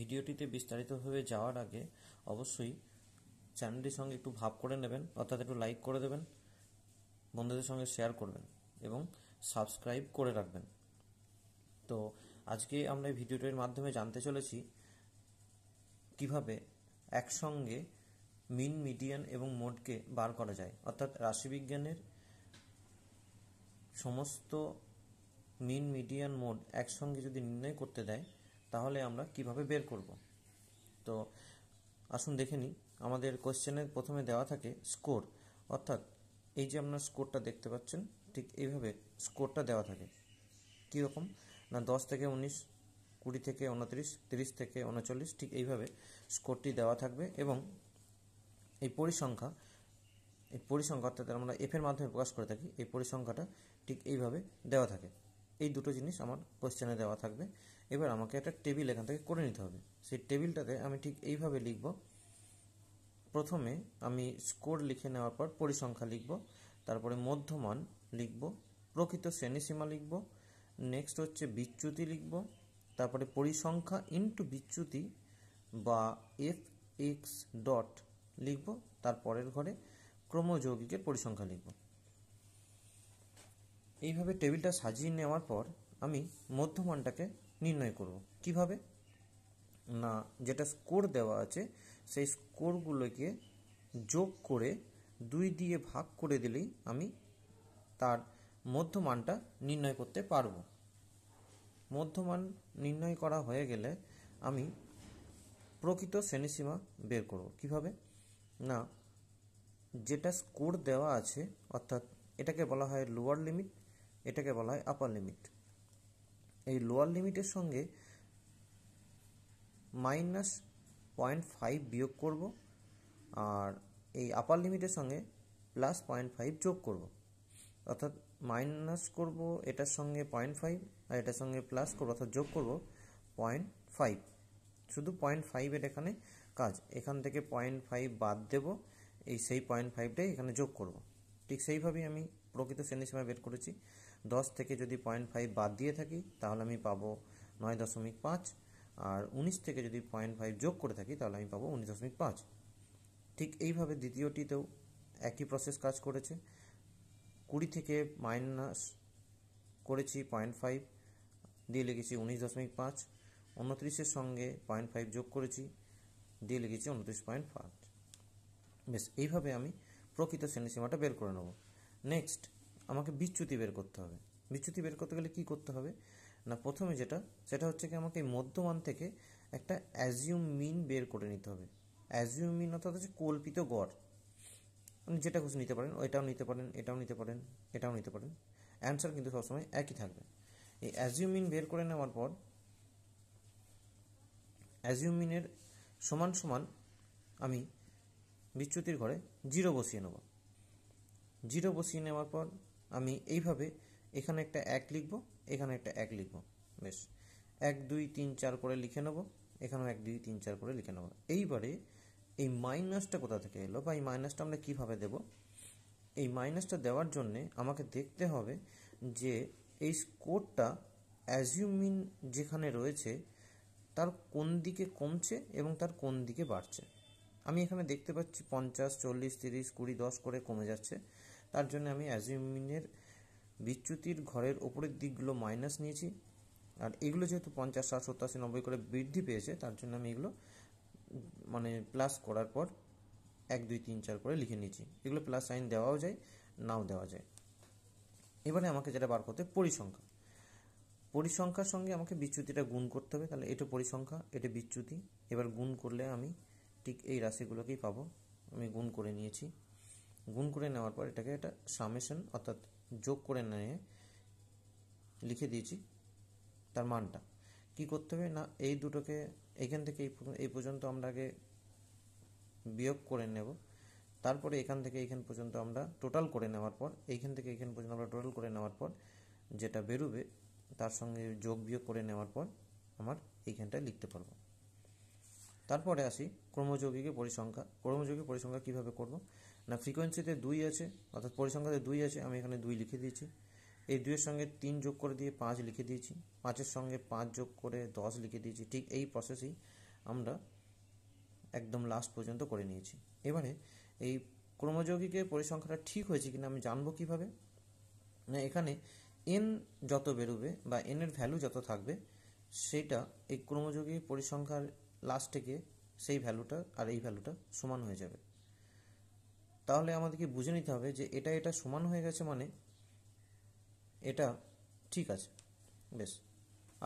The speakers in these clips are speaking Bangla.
ভিডিওটিতে বিস্তারিতভাবে যাওয়ার আগে অবশ্যই চ্যানেলটির সঙ্গে একটু ভাব করে নেবেন অর্থাৎ একটু লাইক করে দেবেন বন্ধুদের সঙ্গে শেয়ার করবেন এবং সাবস্ক্রাইব করে রাখবেন তো আজকে আমরা এই ভিডিওটির মাধ্যমে জানতে চলেছি কিভাবে একসঙ্গে মিন মিডিয়ান এবং মোডকে বার করা যায় অর্থাৎ রাশিবিজ্ঞানের সমস্ত মিন মিডিয়ান মোড একসঙ্গে যদি নির্ণয় করতে দেয় তাহলে আমরা কিভাবে বের করব তো আসুন দেখে নিই আমাদের কোশ্চেনের প্রথমে দেওয়া থাকে স্কোর অর্থাৎ এই যে আপনার স্কোরটা দেখতে পাচ্ছেন ঠিক এইভাবে স্কোরটা দেওয়া থাকে কীরকম না দশ থেকে উনিশ কুড়ি থেকে উনত্রিশ তিরিশ থেকে উনচল্লিশ ঠিক এইভাবে স্কোরটি দেওয়া থাকবে এবং এই পরিসংখ্যা এই পরিসংখ্যা অর্থাৎ আমরা এফের মাধ্যমে প্রকাশ করে থাকি এই পরিসংখ্যাটা ঠিক এইভাবে দেওয়া থাকে এই দুটো জিনিস আমার কোশ্চেনে দেওয়া থাকবে এবার আমাকে একটা টেবিল এখান থেকে করে নিতে হবে সেই টেবিলটাতে আমি ঠিক এইভাবে লিখব প্রথমে আমি স্কোর লিখে নেওয়ার পর পরিসংখ্যা লিখব তারপরে মধ্যমান লিখব প্রকৃত শ্রেণীসীমা লিখব নেক্সট হচ্ছে বিচ্যুতি লিখব তারপরে পরিসংখ্যা ইন্টু বিচ্যুতি বা এফ এক্স ডট লিখব তারপরের ঘরে ক্রমযৌগিকের পরিসংখ্যা লিখব এইভাবে টেবিলটা সাজিয়ে নেওয়ার পর আমি মধ্যমানটাকে নির্ণয় করব কিভাবে না যেটা স্কোর দেওয়া আছে সেই স্কোরগুলোকে যোগ করে দুই দিয়ে ভাগ করে দিলেই আমি তার মধ্যমানটা নির্ণয় করতে পারব মধ্যমান নির্ণয় করা হয়ে গেলে আমি প্রকৃত শ্রেণীসীমা বের করব কিভাবে না যেটা স্কোর দেওয়া আছে অর্থাৎ এটাকে বলা হয় লোয়ার লিমিট এটাকে বলা হয় আপার লিমিট এই লোয়ার লিমিটের সঙ্গে মাইনাস পয়েন্ট ফাইভ বিয়োগ করব আর এই আপার লিমিটের সঙ্গে প্লাস পয়েন্ট ফাইভ যোগ করব অর্থাৎ মাইনাস করব এটার সঙ্গে পয়েন্ট ফাইভ আর এটার সঙ্গে প্লাস করবো অর্থাৎ যোগ করব পয়েন্ট ফাইভ শুধু পয়েন্ট ফাইভের এখানে কাজ এখান থেকে পয়েন্ট ফাইভ বাদ দেব এই সেই পয়েন্ট ফাইভটাই এখানে যোগ করব ঠিক সেইভাবেই আমি প্রকৃত শ্রেণী সীমা বের করেছি দশ থেকে যদি পয়েন্ট ফাইভ বাদ দিয়ে থাকি তাহলে আমি পাবো নয় দশমিক পাঁচ আর উনিশ থেকে যদি পয়েন্ট ফাইভ যোগ করে থাকি তাহলে আমি পাবো উনিশ দশমিক পাঁচ ঠিক এইভাবে দ্বিতীয়টিতেও একই প্রসেস কাজ করেছে কুড়ি থেকে মাইনাস করেছি পয়েন্ট ফাইভ দিয়ে লিখেছি উনিশ দশমিক পাঁচ উনত্রিশের সঙ্গে পয়েন্ট ফাইভ যোগ করেছি দিয়ে লিখেছি উনত্রিশ পয়েন্ট পাঁচ বেশ এইভাবে আমি প্রকৃত শ্রেণীসীমাটা বের করে নেব নেক্সট আমাকে বিচ্যুতি বের করতে হবে বিচ্যুতি বের করতে গেলে কি করতে হবে না প্রথমে যেটা সেটা হচ্ছে কি আমাকে মধ্যমান থেকে একটা অ্যাজিউম মিন বের করে নিতে হবে অ্যাজিউম মিন অর্থাৎ হচ্ছে কল্পিত গড় আপনি যেটা খুশি নিতে পারেন ওইটাও নিতে পারেন এটাও নিতে পারেন এটাও নিতে পারেন অ্যান্সার কিন্তু সবসময় একই থাকবে এই অ্যাজিউম মিন বের করে নেওয়ার পর অ্যাজিউম মিনের সমান সমান আমি বিচ্যুতির ঘরে জিরো বসিয়ে নেব জিরো বসিয়ে নেওয়ার পর আমি এইভাবে এখানে একটা এক লিখব এখানে একটা এক লিখব বেশ এক দুই তিন চার করে লিখে নেব এখানেও এক দুই তিন চার করে লিখে নেব এইবারে এই মাইনাসটা কোথা থেকে এলো বা এই মাইনাসটা আমরা কীভাবে দেব এই মাইনাসটা দেওয়ার জন্যে আমাকে দেখতে হবে যে এই স্কোরটা অ্যাজিউমিন যেখানে রয়েছে তার কোন দিকে কমছে এবং তার কোন দিকে বাড়ছে আমি এখানে দেখতে পাচ্ছি পঞ্চাশ চল্লিশ তিরিশ কুড়ি দশ করে কমে যাচ্ছে তার জন্য আমি অ্যাজিউমিনের বিচ্যুতির ঘরের ওপরের দিকগুলো মাইনাস নিয়েছি আর এগুলো যেহেতু পঞ্চাশ ষাট সত্তাশি নব্বই করে বৃদ্ধি পেয়েছে তার জন্য আমি এগুলো মানে প্লাস করার পর এক দুই তিন চার করে লিখে নিয়েছি এগুলো প্লাস সাইন দেওয়াও যায় নাও দেওয়া যায় এবারে আমাকে যেটা বার করতে পরিসংখ্যা পরিসংখ্যার সঙ্গে আমাকে বিচ্যুতিটা গুণ করতে হবে তাহলে এটা পরিসংখ্যা এটা বিচ্যুতি এবার গুণ করলে আমি ঠিক এই রাশিগুলোকেই পাবো আমি গুণ করে নিয়েছি গুণ করে নেওয়ার পর এটাকে এটা সামেশন অর্থাৎ যোগ করে নিয়ে লিখে দিয়েছি তার মানটা কি করতে হবে না এই দুটোকে এখান থেকে এই পর্যন্ত আমরা আগে বিয়োগ করে নেব তারপরে এখান থেকে এখান পর্যন্ত আমরা টোটাল করে নেওয়ার পর এইখান থেকে এখান পর্যন্ত আমরা টোটাল করে নেওয়ার পর যেটা বেরোবে তার সঙ্গে যোগ বিয়োগ করে নেওয়ার পর আমার এইখানটায় লিখতে পারবো তারপরে আসি ক্রমযোগীকে পরিসংখ্যা ক্রমযোগী পরিসংখ্যা কিভাবে করব না ফ্রিকোয়েন্সিতে দুই আছে অর্থাৎ পরিসংখ্যাতে দুই আছে আমি এখানে দুই লিখে দিয়েছি এই দুইয়ের সঙ্গে তিন যোগ করে দিয়ে পাঁচ লিখে দিয়েছি পাঁচের সঙ্গে পাঁচ যোগ করে দশ লিখে দিয়েছি ঠিক এই প্রসেসেই আমরা একদম লাস্ট পর্যন্ত করে নিয়েছি এবারে এই ক্রমযৌগিকের পরিসংখ্যাটা ঠিক হয়েছে কিনা আমি জানবো কিভাবে না এখানে এন যত বেরোবে বা এনের ভ্যালু যত থাকবে সেটা এই ক্রমযোগী পরিসংখ্যার লাস্টে গিয়ে সেই ভ্যালুটা আর এই ভ্যালুটা সমান হয়ে যাবে তাহলে আমাদেরকে বুঝে নিতে হবে যে এটা এটা সমান হয়ে গেছে মানে এটা ঠিক আছে বেশ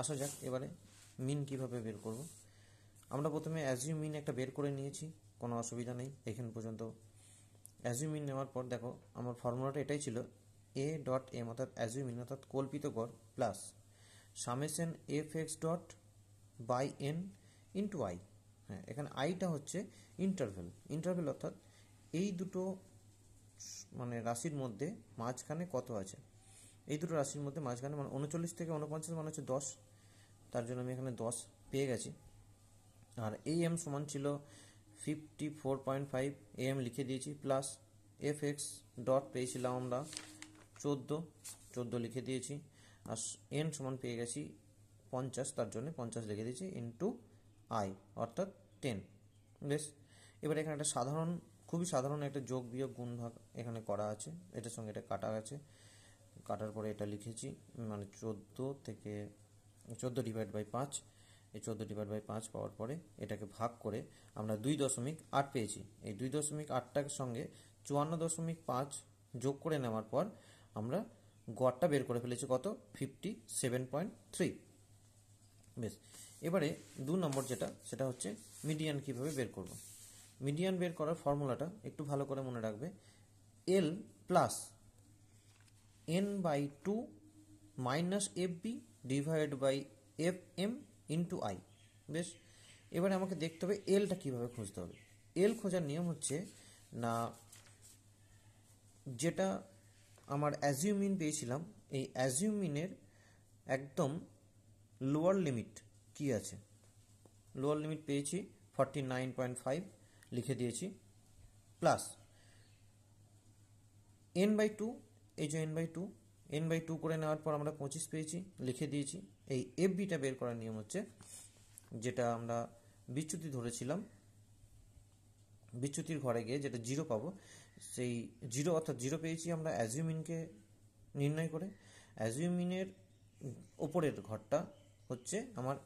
আসা যাক এবারে মিন কিভাবে বের করব আমরা প্রথমে অ্যাজিউ মিন একটা বের করে নিয়েছি কোনো অসুবিধা নেই এখান পর্যন্ত অ্যাজিউ মিন নেওয়ার পর দেখো আমার ফর্মুলাটা এটাই ছিল এ ডট এম অর্থাৎ অ্যাজিউ মিন অর্থাৎ কল্পিত গড় plus summation F X dot by N into I হ্যাঁ এখানে আইটা হচ্ছে ইন্টারভেল ইন্টারভেল অর্থাৎ এই দুটো মানে রাশির মধ্যে মাঝখানে কত আছে এই দুটো রাশির মধ্যে মাঝখানে মানে উনচল্লিশ থেকে উনপঞ্চাশ মানে হচ্ছে দশ তার জন্য আমি এখানে দশ পেয়ে গেছি আর এই এম সমান ছিল ফিফটি ফোর পয়েন্ট ফাইভ এ এম লিখে দিয়েছি প্লাস এফ এক্স ডট পেয়েছিলাম আমরা চোদ্দো চোদ্দো লিখে দিয়েছি আর এন সমান পেয়ে গেছি পঞ্চাশ তার জন্য পঞ্চাশ লিখে দিয়েছি ইন্টু আই অর্থাৎ টেন বেশ এবার এখানে একটা সাধারণ খুবই সাধারণ একটা যোগ বিয়োগ গুণ ভাগ এখানে করা আছে এটার সঙ্গে এটা কাটা আছে কাটার পরে এটা লিখেছি মানে চোদ্দো থেকে চোদ্দো ডিভাইড বাই পাঁচ এই চোদ্দো ডিভাইড বাই পাঁচ পাওয়ার পরে এটাকে ভাগ করে আমরা দুই দশমিক আট পেয়েছি এই দুই দশমিক আটটার সঙ্গে চুয়ান্ন দশমিক পাঁচ যোগ করে নেওয়ার পর আমরা গড়টা বের করে ফেলেছি কত ফিফটি সেভেন পয়েন্ট থ্রি বেশ এবারে দু নম্বর যেটা সেটা হচ্ছে মিডিয়ান কিভাবে বের করবো মিডিয়ান বের করার ফর্মুলাটা একটু ভালো করে মনে রাখবে L plus N by two minus F B divide by F M into I বেশ এবারে আমাকে দেখতে হবে এলটা কিভাবে খুঁজতে হবে এল খোঁজার নিয়ম হচ্ছে না যেটা আমার অ্যাজিউমিন পেয়েছিলাম এই অ্যাজিউমিনের একদম লোয়ার লিমিট কি আছে লোয়ার লিমিট পেয়েছি ফর্টি নাইন পয়েন্ট ফাইভ লিখে দিয়েছি প্লাস এন বাই টু এই যে N by two N by two করে নেওয়ার পর আমরা পঁচিশ পেয়েছি লিখে দিয়েছি এই এফ বিটা বের করার নিয়ম হচ্ছে যেটা আমরা বিচ্যুতি ধরেছিলাম বিচ্যুতির ঘরে গিয়ে যেটা জিরো পাবো সেই জিরো অর্থাৎ জিরো পেয়েছি আমরা অ্যাজিউমিনকে নির্ণয় করে অ্যাজিউমিনের ওপরের ঘরটা হচ্ছে আমার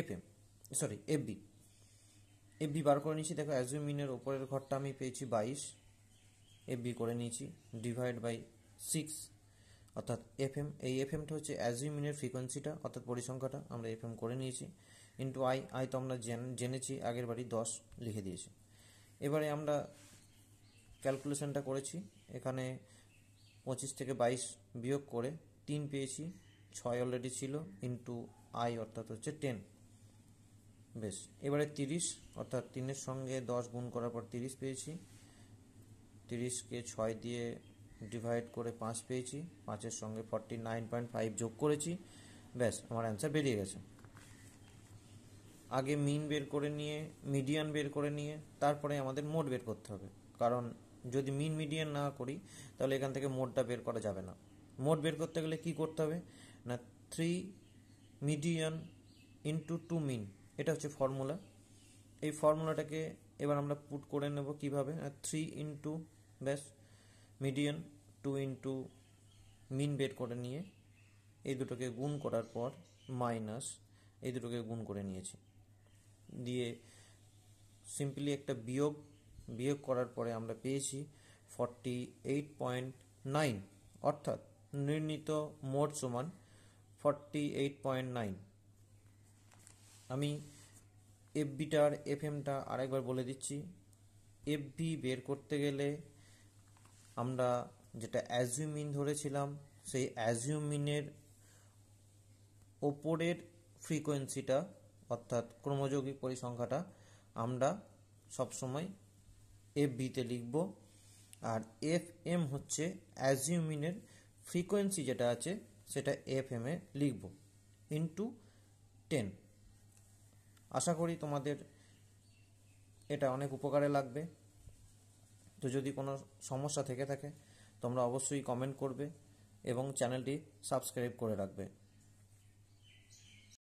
F M sorry F B AB বার করে নিয়েছি দেখো অ্যাজুমিনের ওপরের ঘরটা আমি পেয়েছি বাইশ এবি করে নিয়েছি ডিভাইড বাই সিক্স অর্থাৎ এফ এম এই এফ এমটা হচ্ছে অ্যাজিউমিনের ফ্রিকোয়েন্সিটা অর্থাৎ পরিসংখ্যাটা আমরা এফ করে নিয়েছি ইন্টু আই আই তো আমরা জেনেছি আগের বাড়ি দশ লিখে দিয়েছি এবারে আমরা ক্যালকুলেশনটা করেছি এখানে পঁচিশ থেকে বাইশ বিয়োগ করে তিন পেয়েছি ছয় অলরেডি ছিল ইন্টু আই অর্থাৎ হচ্ছে টেন বেশ এবারে তিরিশ অর্থাৎ তিনের সঙ্গে দশ গুণ করার পর তিরিশ পেয়েছি তিরিশকে ছয় দিয়ে ডিভাইড করে পাঁচ পেয়েছি পাঁচের সঙ্গে ফর্টি নাইন পয়েন্ট ফাইভ যোগ করেছি ব্যাস আমার অ্যান্সার বেরিয়ে গেছে আগে মিন বের করে নিয়ে মিডিয়ান বের করে নিয়ে তারপরে আমাদের মোট বের করতে হবে কারণ যদি মিন মিডিয়ান না করি তাহলে এখান থেকে মোটটা বের করা যাবে না মোট বের করতে গেলে কি করতে হবে না three median into two mean এটা হচ্ছে ফর্মুলা এই ফর্মুলাটাকে এবার আমরা পুট করে নেব কিভাবে থ্রি ইন্টু ব্যাস মিডিয়ান টু ইন্টু মিন বের করে নিয়ে এই দুটোকে গুণ করার পর মাইনাস এই দুটোকে গুণ করে নিয়েছি দিয়ে সিম্পলি একটা বিয়োগ বিয়োগ করার পরে আমরা পেয়েছি ফর্টি এইট পয়েন্ট নাইন অর্থাৎ নির্ণীত মোট সমান ফর্টি এইট পয়েন্ট নাইন আমি এফ বিটার আরেকবার বলে দিচ্ছি এফ বি বের করতে গেলে আমরা যেটা অ্যাজিউমিন ধরেছিলাম সেই অ্যাজিউমিনের ওপরের ফ্রিকোয়েন্সিটা অর্থাৎ ক্রমযোগী পরিসংখ্যাটা আমরা সবসময় এফ বিতে লিখব আর এফ এম হচ্ছে অ্যাজিউমিনের ফ্রিকোয়েন্সি যেটা আছে সেটা এফ এমে লিখব ইন্টু টেন আশা করি তোমাদের এটা অনেক উপকারে লাগবে তো যদি কোনো সমস্যা থেকে থাকে তোমরা অবশ্যই কমেন্ট করবে এবং চ্যানেলটি সাবস্ক্রাইব করে রাখবে